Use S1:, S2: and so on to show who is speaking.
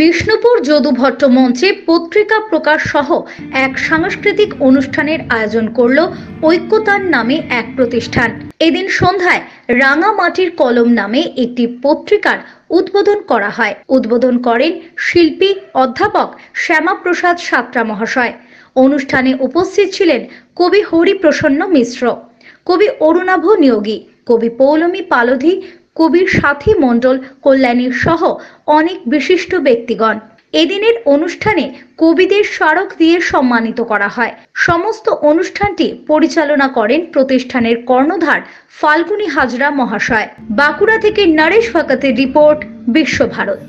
S1: বিষ্ণুপুর যদুভট্ট মঞ্চে পত্রিকা প্রকাশ সহ এক সাংস্কৃতিক অনুষ্ঠানের আয়োজন করল ঐক্যতান নামে এক প্রতিষ্ঠান এদিন সন্ধ্যায় রাঙামাটির কলম নামে একটি পত্রিকার উদ্বোধন করা হয় উদ্বোধন করেন শিল্পী অধ্যাপক শ্যামাপ্রসাদ সাতরা মহাশয় অনুষ্ঠানে উপস্থিত ছিলেন কবি হরিপ্রসন্ন মিশ্র কবি অরুণাভ নিয়োগী কবি পৌলমী পালধি কবির সাথী মণ্ডল কল্যাণীর সহ অনেক বিশিষ্ট ব্যক্তিগণ এদিনের অনুষ্ঠানে কবিদের স্মারক দিয়ে সম্মানিত করা হয় সমস্ত অনুষ্ঠানটি পরিচালনা করেন প্রতিষ্ঠানের কর্ণধার ফাল্গুনী হাজরা মহাশয় বাঁকুড়া থেকে নরেশ ফাকাতের রিপোর্ট বিশ্বভারত